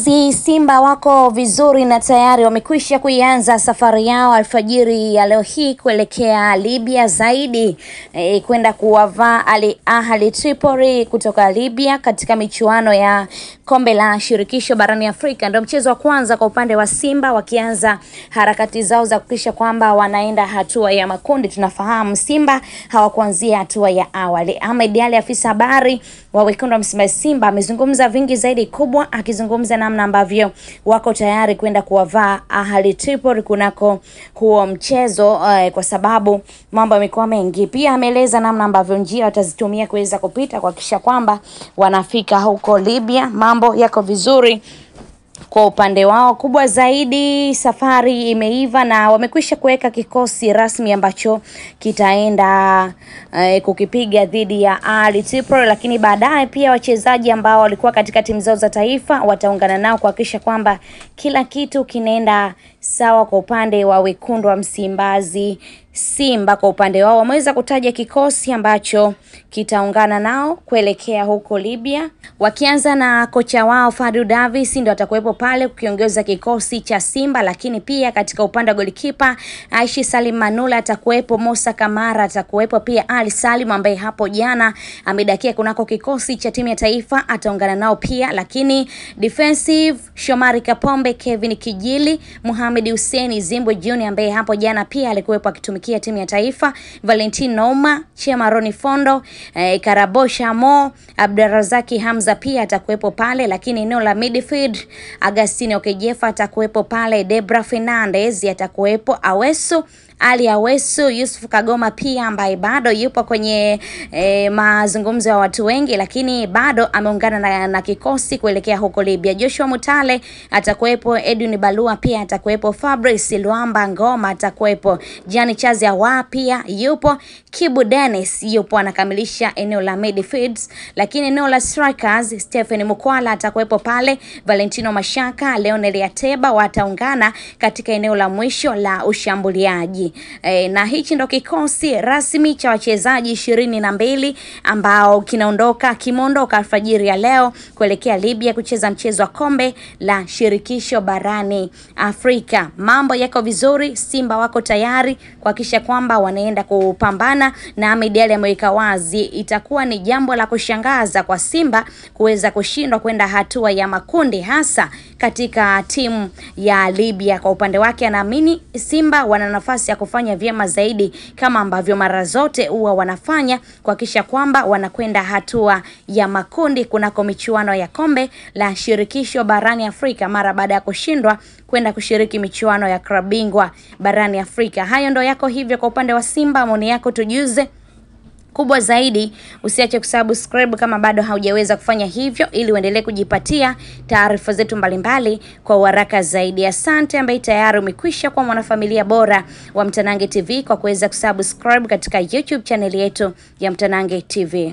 zi Simba wako vizuri na tayari wamekwisha kuianza safari yao alfajiri ya leo hii kuelekea Libya zaidi e, kwenda kuwavaa Al Ahli Tripoli kutoka Libya katika michuano ya kombe la shirikisho barani Afrika. Ndio mchezo wa kwanza kwa upande wa Simba wakianza harakati zao za kuhakikisha kwamba wanaenda hatua ya makundi. Tunafahamu Simba hawakuanzia hatua ya awali. Ahmed Ally, afisa habari wa wekundu wa Msimbazi Simba, amezungumza vingi zaidi kubwa akizungumza na namna ambavyo wako tayari kwenda kuwavaa Ahli Tripoli kunako huo mchezo uh, kwa sababu mambo yamekuwa mengi. Pia ameeleza namna ambavyo njia watazitumia kuweza kupita kuhakikisha kwamba wanafika huko Libya. Mambo yako vizuri. Kwa upande wao kubwa zaidi, safari imeiva na wamekwisha kuweka kikosi rasmi ambacho kitaenda eh, kukipiga dhidi ya RD Tipro, lakini baadaye pia wachezaji ambao walikuwa katika timu zao za taifa wataungana nao kuhakikisha kwamba kila kitu kinaenda sawa kwa upande wa wekundu wa Msimbazi. Simba kwa upande wao wameweza kutaja kikosi ambacho kitaungana nao kuelekea huko Libya, wakianza na kocha wao Fadlu Davis, ndio atakuwepo pale kukiongeza kikosi cha Simba. Lakini pia katika upande wa golikipa Aishi Salim Manula atakuwepo, Musa Kamara atakuwepo, pia Ali Salim ambaye hapo jana amedakia kunako kikosi cha timu ya taifa ataungana nao pia, lakini defensive Shomari Kapombe, Kevin Kijili, Muhammad Mohamed Hussein Zimbo Junior ambaye hapo jana pia alikuwepo akitumikia timu ya taifa, valentin Nouma, Chema Roni Fondo, eh, Karabosha Mo, Abdurazaki Hamza pia atakuwepo pale, lakini eneo la midfield Agustino Okejefa atakuwepo pale, Debra Fernandez atakuwepo, Awesu ali Awesu, Yusuf Kagoma pia ambaye bado yupo kwenye e, mazungumzo ya watu wengi, lakini bado ameungana na, na kikosi kuelekea huko Libya. Joshua Mutale atakuwepo, Edwin Balua pia atakuwepo, Fabrice Luamba Ngoma atakuwepo, Jani Chazi Awa pia yupo, Kibu Dennis yupo anakamilisha eneo la midfield, lakini eneo la strikers Stephen Mukwala atakuwepo pale, Valentino Mashaka, Leonel Ateba wataungana katika eneo la mwisho la ushambuliaji wachezaji e, na hichi ndo kikosi rasmi cha wachezaji ishirini na mbili ambao kinaondoka kimeondoka alfajiri ya leo kuelekea Libya kucheza mchezo wa kombe la shirikisho barani Afrika. Mambo yako vizuri, Simba wako tayari kuhakikisha kwamba wanaenda kupambana na Ahmed Ally ameweka wazi itakuwa ni jambo la kushangaza kwa Simba kuweza kushindwa kwenda hatua ya makundi hasa katika timu ya Libya. Kwa upande wake, anaamini Simba wana nafasi wameweza kufanya vyema zaidi kama ambavyo mara zote huwa wanafanya kuhakikisha kwamba wanakwenda hatua ya makundi kunako michuano ya kombe la shirikisho barani Afrika mara baada ya kushindwa kwenda kushiriki michuano ya klabu bingwa barani Afrika. Hayo ndo yako hivyo kwa upande wa Simba, maoni yako tujuze. Kubwa zaidi, usiache kusubscribe kama bado haujaweza kufanya hivyo, ili uendelee kujipatia taarifa zetu mbalimbali kwa uharaka zaidi. Asante ambaye tayari umekwisha kuwa mwanafamilia bora wa Mtanange TV kwa kuweza kusubscribe katika YouTube chaneli yetu ya Mtanange TV.